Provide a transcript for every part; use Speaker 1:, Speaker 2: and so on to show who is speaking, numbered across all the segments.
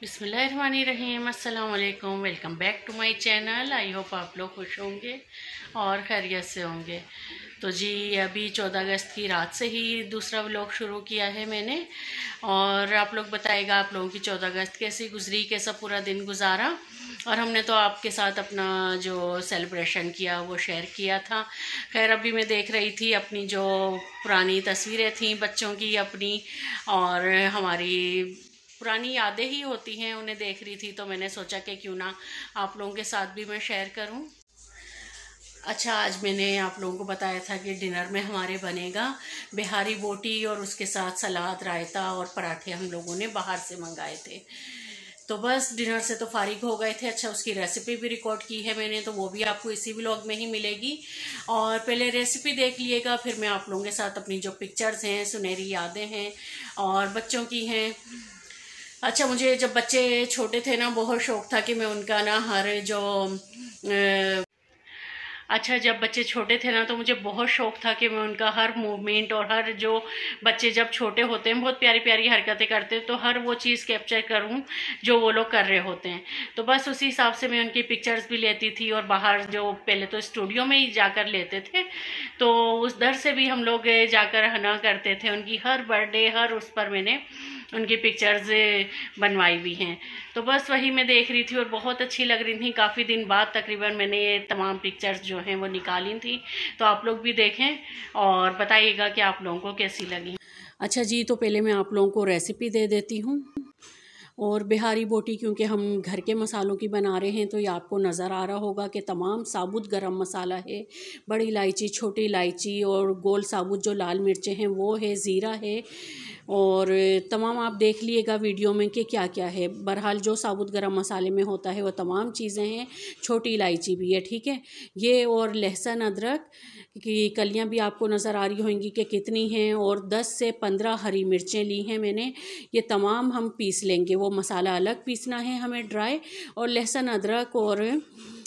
Speaker 1: बिसमीम अल्लाम welcome back to my channel I hope आप लोग खुश होंगे और खैरियत से होंगे तो जी अभी चौदह अगस्त की रात से ही दूसरा व्लॉग शुरू किया है मैंने और आप लोग बताएगा आप लोगों की चौदह अगस्त कैसी गुजरी कैसा पूरा दिन गुजारा और हमने तो आपके साथ अपना जो सेलिब्रेशन किया वो शेयर किया था खैर अभी मैं देख रही थी अपनी जो पुरानी तस्वीरें थी बच्चों की अपनी और हमारी पुरानी यादें ही होती हैं उन्हें देख रही थी तो मैंने सोचा कि क्यों ना आप लोगों के साथ भी मैं शेयर करूं अच्छा आज मैंने आप लोगों को बताया था कि डिनर में हमारे बनेगा बिहारी बोटी और उसके साथ सलाद रायता और पराठे हम लोगों ने बाहर से मंगाए थे तो बस डिनर से तो फारिग हो गए थे अच्छा उसकी रेसिपी भी रिकॉर्ड की है मैंने तो वो भी आपको इसी ब्लॉग में ही मिलेगी और पहले रेसिपी देख लिएगा फिर मैं आप लोगों के साथ अपनी जो पिक्चर्स हैं सुनहरी यादें हैं और बच्चों की हैं अच्छा मुझे जब बच्चे छोटे थे ना बहुत शौक था कि मैं उनका ना हर जो अच्छा जब बच्चे छोटे थे ना तो मुझे बहुत शौक था कि मैं उनका हर मूवमेंट और हर जो बच्चे जब छोटे होते हैं बहुत प्यारी प्यारी हरकतें करते हैं तो हर वो चीज़ कैप्चर करूं जो वो लोग कर रहे होते हैं तो बस उसी हिसाब से मैं उनकी पिक्चर्स भी लेती थी और बाहर जो पहले तो स्टूडियो में ही जाकर लेते थे तो उस दर से भी हम लोग जाकर हना करते थे उनकी हर बर्थडे हर उस पर मैंने उनकी पिक्चर्स बनवाई हुई हैं तो बस वही मैं देख रही थी और बहुत अच्छी लग रही थी काफ़ी दिन बाद तकरीबन मैंने ये तमाम पिक्चर्स जो हैं वो निकाली थी तो आप लोग भी देखें और बताइएगा कि आप लोगों को कैसी लगी अच्छा जी तो पहले मैं आप लोगों को रेसिपी दे देती हूँ और बिहारी बोटी क्योंकि हम घर के मसालों की बना रहे हैं तो ये आपको नज़र आ रहा होगा कि तमाम साबुत गरम मसाला है बड़ी इलायची छोटी इलायची और गोल साबुत जो लाल मिर्चें हैं वो है ज़ीरा है और तमाम आप देख लीजिएगा वीडियो में कि क्या क्या है बहरहाल जो साबुत गरम मसाले में होता है वो तमाम चीज़ें हैं छोटी इलायची भी है ठीक है ये और लहसुन अदरक की कलियाँ भी आपको नज़र आ रही होंगी कि कितनी हैं और दस से पंद्रह हरी मिर्चें ली हैं मैंने ये तमाम हम पीस लेंगे वो मसाला अलग पीसना है हमें ड्राई और लहसुन अदरक और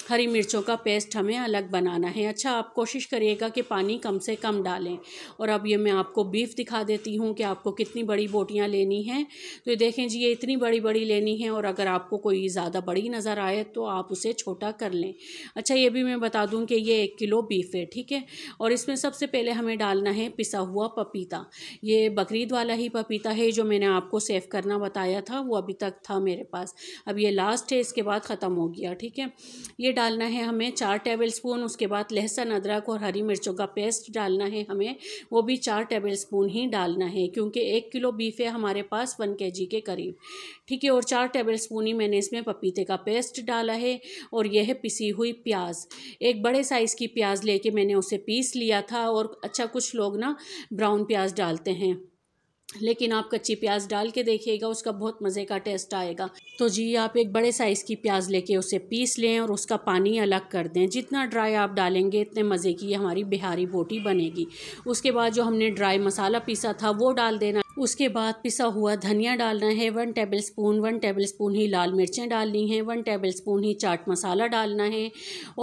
Speaker 1: हरी मिर्चों का पेस्ट हमें अलग बनाना है अच्छा आप कोशिश करिएगा कि पानी कम से कम डालें और अब ये मैं आपको बीफ दिखा देती हूँ कि आपको कितनी बड़ी बोटियाँ लेनी हैं तो ये देखें जी ये इतनी बड़ी बड़ी लेनी है और अगर आपको कोई ज़्यादा बड़ी नज़र आए तो आप उसे छोटा कर लें अच्छा ये भी मैं बता दूँ कि ये एक किलो बीफ है ठीक है और इसमें सबसे पहले हमें डालना है पिसा हुआ पपीता ये बकरीद वाला ही पपीता है जो मैंने आपको सेव करना बताया था वो अभी तक था मेरे पास अब ये लास्ट है इसके बाद ख़त्म हो गया ठीक है ये डालना है हमें चार टेबल स्पून उसके बाद लहसुन अदरक और हरी मिर्चों का पेस्ट डालना है हमें वो भी चार टेबल स्पून ही डालना है क्योंकि एक किलो बीफ है हमारे पास वन के जी के करीब ठीक है और चार टेबल स्पून ही मैंने इसमें पपीते का पेस्ट डाला है और यह है पिसी हुई प्याज एक बड़े साइज़ की प्याज लेके मैंने उसे पीस लिया था और अच्छा कुछ लोग ना ब्राउन प्याज डालते हैं लेकिन आप कच्ची प्याज डाल के देखिएगा उसका बहुत मज़े का टेस्ट आएगा तो जी आप एक बड़े साइज़ की प्याज लेके उसे पीस लें और उसका पानी अलग कर दें जितना ड्राई आप डालेंगे इतने मज़े की हमारी बिहारी बोटी बनेगी उसके बाद जो हमने ड्राई मसाला पीसा था वो डाल देना उसके बाद पिसा हुआ धनिया डालना है one tablespoon one tablespoon ही लाल मिर्चें डालनी हैं वन टेबल स्पून ही चाट मसाला डालना है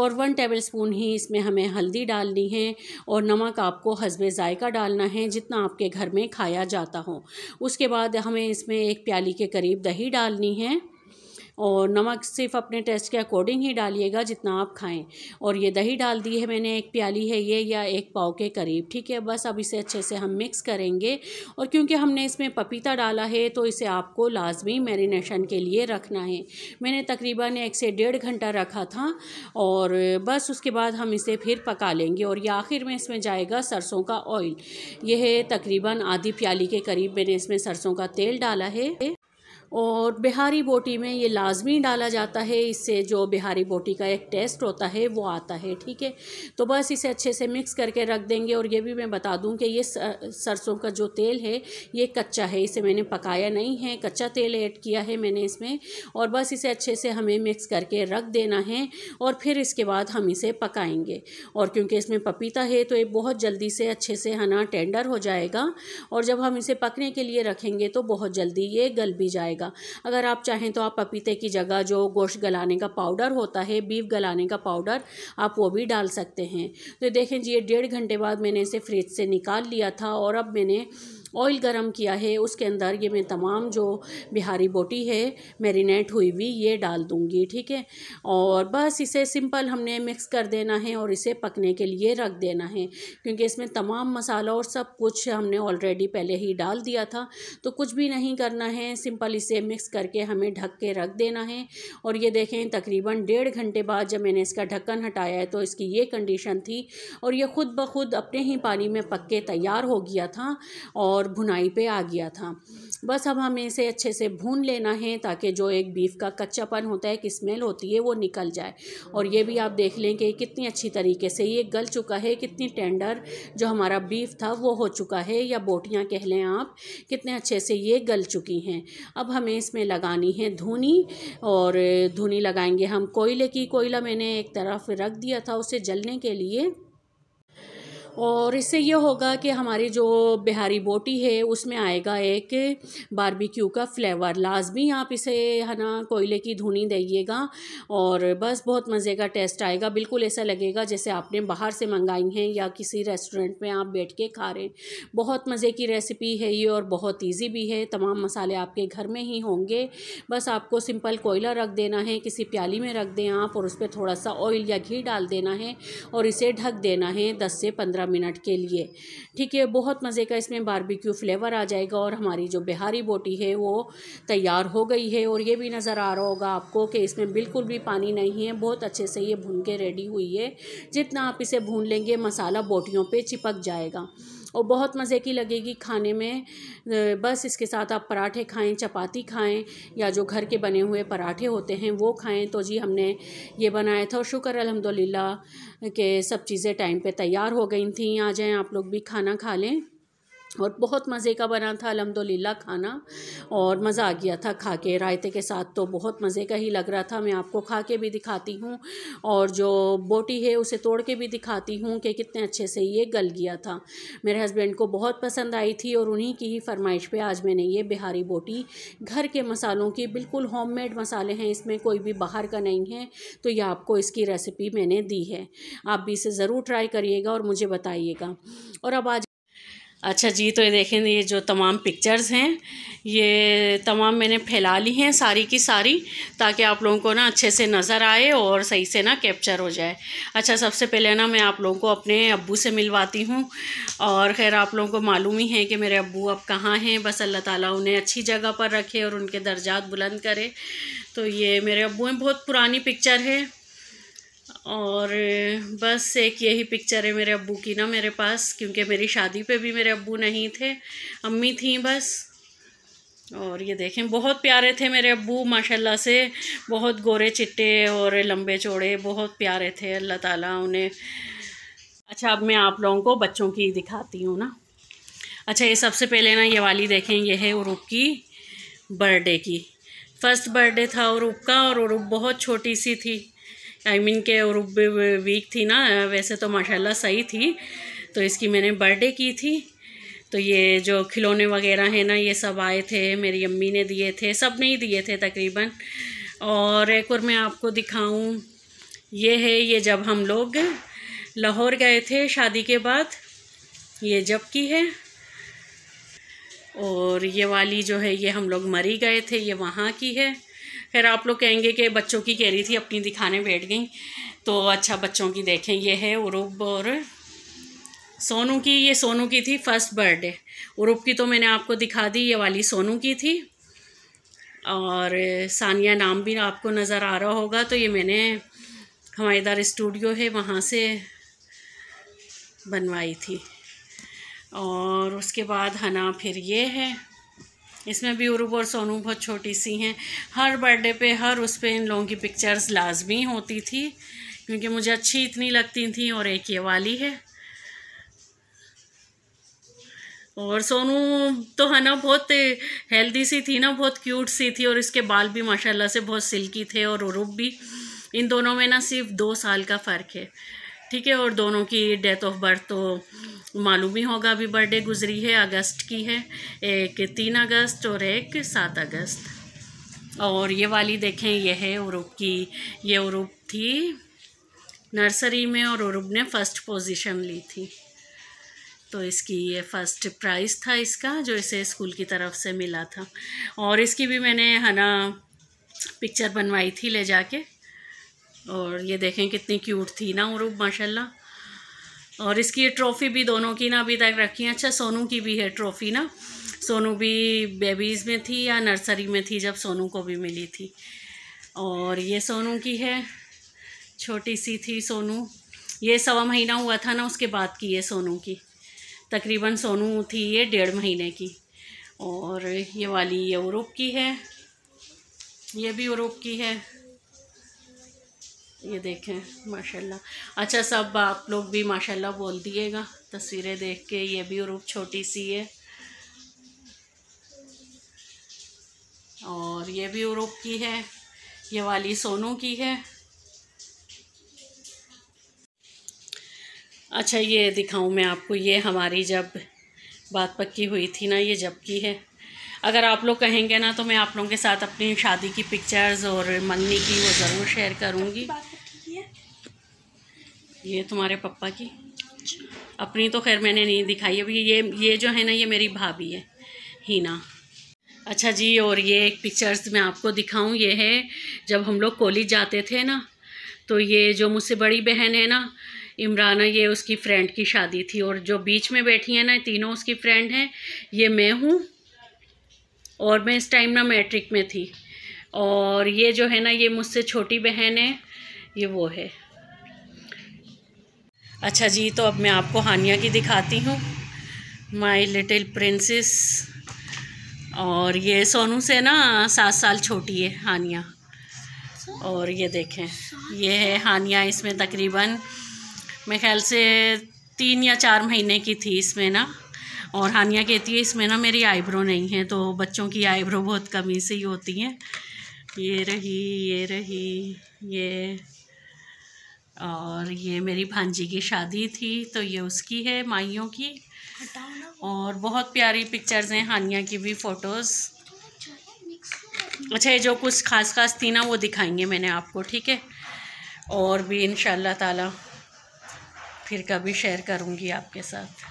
Speaker 1: और वन टेबल स्पून ही इसमें हमें हल्दी डालनी है और नमक आपको हसबे ज़ायका डालना है जितना आपके घर में खाया जाता हो उसके बाद हमें इसमें एक प्याली के करीब दही डालनी है और नमक सिर्फ अपने टेस्ट के अकॉर्डिंग ही डालिएगा जितना आप खाएं और ये दही डाल दी है मैंने एक प्याली है ये या एक पाव के करीब ठीक है बस अब इसे अच्छे से हम मिक्स करेंगे और क्योंकि हमने इसमें पपीता डाला है तो इसे आपको लाजमी मैरिनेशन के लिए रखना है मैंने तकरीबन एक से डेढ़ घंटा रखा था और बस उसके बाद हम इसे फिर पका लेंगे और ये आखिर में इसमें जाएगा सरसों का ऑयल यह तकरीबन आधी प्याली के करीब मैंने इसमें सरसों का तेल डाला है और बिहारी बोटी में ये लाजमी डाला जाता है इससे जो बिहारी बोटी का एक टेस्ट होता है वो आता है ठीक है तो बस इसे अच्छे से मिक्स करके रख देंगे और ये भी मैं बता दूं कि ये सरसों का जो तेल है ये कच्चा है इसे मैंने पकाया नहीं है कच्चा तेल ऐड किया है मैंने इसमें और बस इसे अच्छे से हमें मिक्स करके रख देना है और फिर इसके बाद हम इसे पकाएँगे और क्योंकि इसमें पपीता है तो ये बहुत जल्दी से अच्छे से है ना टेंडर हो जाएगा और जब हम इसे पकने के लिए रखेंगे तो बहुत जल्दी ये गल भी जाएगा जाएगा अगर आप चाहें तो आप पपीते की जगह जो गोश्त गलाने का पाउडर होता है बीफ गलाने का पाउडर आप वो भी डाल सकते हैं तो देखें जी ये डेढ़ घंटे बाद मैंने इसे फ्रिज से निकाल लिया था और अब मैंने ऑयल गरम किया है उसके अंदर ये मैं तमाम जो बिहारी बोटी है मैरिनेट हुई हुई ये डाल दूँगी ठीक है और बस इसे सिंपल हमने मिक्स कर देना है और इसे पकने के लिए रख देना है क्योंकि इसमें तमाम मसाला और सब कुछ हमने ऑलरेडी पहले ही डाल दिया था तो कुछ भी नहीं करना है सिंपल इसे मिक्स करके हमें ढक के रख देना है और ये देखें तकरीबन डेढ़ घंटे बाद जब मैंने इसका ढक्कन हटाया है तो इसकी ये कंडीशन थी और ये ख़ुद ब खुद अपने ही पानी में पक के तैयार हो गया था और और भुनाई पे आ गया था बस अब हमें इसे अच्छे से भून लेना है ताकि जो एक बीफ का कच्चापन होता है कि स्मेल होती है वो निकल जाए और ये भी आप देख लें कि कितनी अच्छी तरीके से ये गल चुका है कितनी टेंडर जो हमारा बीफ था वो हो चुका है या बोटियाँ कह लें आप कितने अच्छे से ये गल चुकी हैं अब हमें इसमें लगानी है धुनी और धुनी लगाएंगे हम कोयले की कोयला मैंने एक तरफ रख दिया था उसे जलने के लिए और इससे ये होगा कि हमारी जो बिहारी बोटी है उसमें आएगा एक बारबेक्यू का फ्लेवर लाजमी आप इसे है ना कोयले की धुनी देइएगा और बस बहुत मज़े का टेस्ट आएगा बिल्कुल ऐसा लगेगा जैसे आपने बाहर से मंगाई हैं या किसी रेस्टोरेंट में आप बैठ के खा रहे हैं बहुत मज़े की रेसिपी है ये और बहुत ईजी भी है तमाम मसाले आपके घर में ही होंगे बस आपको सिंपल कोयला रख देना है किसी प्याली में रख दें आप और उस पर थोड़ा सा ऑयल या घी डाल देना है और इसे ढक देना है दस से पंद्रह पंद्रह मिनट के लिए ठीक है बहुत मज़े का इसमें बारबेक्यू फ्लेवर आ जाएगा और हमारी जो बिहारी बोटी है वो तैयार हो गई है और ये भी नज़र आ रहा होगा आपको कि इसमें बिल्कुल भी पानी नहीं है बहुत अच्छे से ये भून के रेडी हुई है जितना आप इसे भून लेंगे मसाला बोटियों पर चिपक जाएगा और बहुत मज़े की लगेगी खाने में बस इसके साथ आप पराठे खाएं चपाती खाएं या जो घर के बने हुए पराठे होते हैं वो खाएं तो जी हमने ये बनाया था और शुक्र अलहमदिल्ला के सब चीज़ें टाइम पे तैयार हो गई थी आ जाएं आप लोग भी खाना खा लें और बहुत मज़े का बना था अलहमदिल्ला खाना और मज़ा आ गया था खा के रायते के साथ तो बहुत मज़े का ही लग रहा था मैं आपको खा के भी दिखाती हूँ और जो बोटी है उसे तोड़ के भी दिखाती हूँ कि कितने अच्छे से ये गल गया था मेरे हस्बैंड को बहुत पसंद आई थी और उन्हीं की ही फरमाइश पे आज मैंने ये बिहारी बोटी घर के मसालों की बिल्कुल मेड मसाले हैं इसमें कोई भी बाहर का नहीं है तो यह आपको इसकी रेसिपी मैंने दी है आप भी इसे ज़रूर ट्राई करिएगा और मुझे बताइएगा और अब आज अच्छा जी तो ये देखें ये जो तमाम पिक्चर्स हैं ये तमाम मैंने फैला ली हैं सारी की सारी ताकि आप लोगों को ना अच्छे से नज़र आए और सही से ना कैप्चर हो जाए अच्छा सबसे पहले ना मैं आप लोगों को अपने अब्बू से मिलवाती हूँ और खैर आप लोगों को मालूम ही है कि मेरे अब्बू अब कहाँ हैं बस अल्लाह ताला उन्हें अच्छी जगह पर रखे और उनके दर्जात बुलंद करे तो ये मेरे अबू हैं बहुत पुरानी पिक्चर है और बस एक यही पिक्चर है मेरे अब्बू की ना मेरे पास क्योंकि मेरी शादी पे भी मेरे अब्बू नहीं थे अम्मी थी बस और ये देखें बहुत प्यारे थे मेरे अब्बू माशाल्लाह से बहुत गोरे चिट्टे और लंबे चौड़े बहुत प्यारे थे अल्लाह ताला उन्हें अच्छा अब मैं आप लोगों को बच्चों की दिखाती हूँ ना अच्छा ये सबसे पहले ना ये वाली देखें ये है उरूप की बर्थडे की फ़र्स्ट बर्थडे था उरूप का और उरूप बहुत छोटी सी थी आई I मीन mean के उर्ब वीक थी ना वैसे तो माशाल्लाह सही थी तो इसकी मैंने बर्थडे की थी तो ये जो खिलौने वगैरह हैं ना ये सब आए थे मेरी अम्मी ने दिए थे सब ने ही दिए थे तकरीबन और एक और मैं आपको दिखाऊं ये है ये जब हम लोग लाहौर गए थे शादी के बाद ये जब की है और ये वाली जो है ये हम लोग मरी गए थे ये वहाँ की है फिर आप लोग कहेंगे कि बच्चों की कह रही थी अपनी दिखाने बैठ गई तो अच्छा बच्चों की देखें ये है उरूब और सोनू की ये सोनू की थी फर्स्ट बर्थडे उरूब की तो मैंने आपको दिखा दी ये वाली सोनू की थी और सानिया नाम भी आपको नज़र आ रहा होगा तो ये मैंने इधर स्टूडियो है वहाँ से बनवाई थी और उसके बाद हना फिर ये है इसमें भी उर्व और सोनू बहुत छोटी सी हैं हर बर्थडे पे हर उस पर इन लोगों की पिक्चर्स लाजमी होती थी क्योंकि मुझे अच्छी इतनी लगती थी और एक ये वाली है और सोनू तो है ना बहुत हेल्दी सी थी ना बहुत क्यूट सी थी और इसके बाल भी माशाल्लाह से बहुत सिल्की थे और उरूप भी इन दोनों में ना सिर्फ दो साल का फ़र्क है ठीक है और दोनों की डेथ ऑफ बर्थ तो मालूम ही होगा अभी बर्थडे गुजरी है अगस्त की है एक तीन अगस्त और एक सात अगस्त और ये वाली देखें ये है यूरोप की ये यूरोप थी नर्सरी में और यूरोप ने फ़र्स्ट पोजीशन ली थी तो इसकी ये फ़र्स्ट प्राइज़ था इसका जो इसे स्कूल की तरफ से मिला था और इसकी भी मैंने है ना पिक्चर बनवाई थी ले जाके और ये देखें कितनी क्यूट थी ना और माशाल्लाह और इसकी ये ट्रॉफ़ी भी दोनों की ना अभी तक रखी है अच्छा सोनू की भी है ट्रॉफ़ी ना सोनू भी बेबीज़ में थी या नर्सरी में थी जब सोनू को भी मिली थी और ये सोनू की है छोटी सी थी सोनू ये सवा महीना हुआ था ना उसके बाद की ये सोनू की तकरीबन सोनू थी ये डेढ़ महीने की और ये वाली ये यूरोप की है ये भी यूरोप की है ये देखें माशाल्लाह अच्छा सब आप लोग भी माशाल्लाह बोल दिएगा तस्वीरें देख के ये भी रूप छोटी सी है और ये भी रूप की है ये वाली सोनू की है अच्छा ये दिखाऊं मैं आपको ये हमारी जब बात पक्की हुई थी ना ये जब की है अगर आप लोग कहेंगे ना तो मैं आप लोगों के साथ अपनी शादी की पिक्चर्स और मंगनी की वो ज़रूर शेयर करूँगी ये तुम्हारे पप्पा की अपनी तो खैर मैंने नहीं दिखाई अभी ये ये जो है ना ये मेरी भाभी है हीना अच्छा जी और ये एक पिक्चर्स मैं आपको दिखाऊं ये है जब हम लोग कॉलेज जाते थे ना तो ये जो मुझसे बड़ी बहन है ना इमराना ये उसकी फ्रेंड की शादी थी और जो बीच में बैठी है ना तीनों उसकी फ्रेंड हैं ये मैं हूँ और मैं इस टाइम ना मैट्रिक में थी और ये जो है ना ये मुझसे छोटी बहन है ये वो है अच्छा जी तो अब मैं आपको हानिया की दिखाती हूँ माय लिटिल प्रिंसेस और ये सोनू से ना सात साल छोटी है हानिया और ये देखें ये है हानिया इसमें तकरीबन मेरे ख्याल से तीन या चार महीने की थी इसमें ना और हानिया कहती है इसमें ना मेरी आईब्रो नहीं है तो बच्चों की आईब्रो बहुत कमी से ही होती हैं ये रही ये रही ये और ये मेरी भांजी की शादी थी तो ये उसकी है माइयों की और बहुत प्यारी पिक्चर्स हैं हानिया की भी फ़ोटोज़ अच्छा, अच्छा ये जो कुछ ख़ास ख़ास थी ना वो दिखाएंगे मैंने आपको ठीक है और भी इन ताला फिर कभी शेयर करूँगी आपके साथ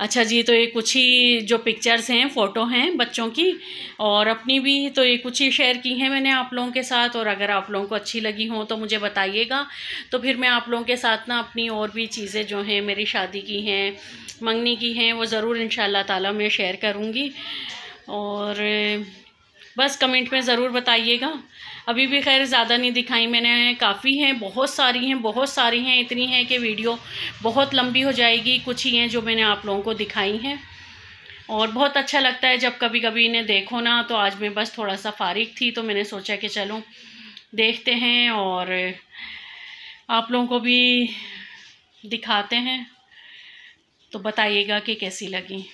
Speaker 1: अच्छा जी तो ये कुछ ही जो पिक्चर्स हैं फ़ोटो हैं बच्चों की और अपनी भी तो ये कुछ ही शेयर की हैं मैंने आप लोगों के साथ और अगर आप लोगों को अच्छी लगी हो तो मुझे बताइएगा तो फिर मैं आप लोगों के साथ ना अपनी और भी चीज़ें जो हैं मेरी शादी की हैं मंगनी की हैं वो ज़रूर इन शेयर करूँगी और बस कमेंट में ज़रूर बताइएगा अभी भी खैर ज़्यादा नहीं दिखाई मैंने काफ़ी हैं बहुत सारी हैं बहुत सारी हैं इतनी हैं कि वीडियो बहुत लंबी हो जाएगी कुछ ही हैं जो मैंने आप लोगों को दिखाई हैं और बहुत अच्छा लगता है जब कभी कभी इन्हें देखो ना तो आज मैं बस थोड़ा सा फारिग थी तो मैंने सोचा कि चलो देखते हैं और आप लोगों को भी दिखाते हैं तो बताइएगा कि कैसी लगी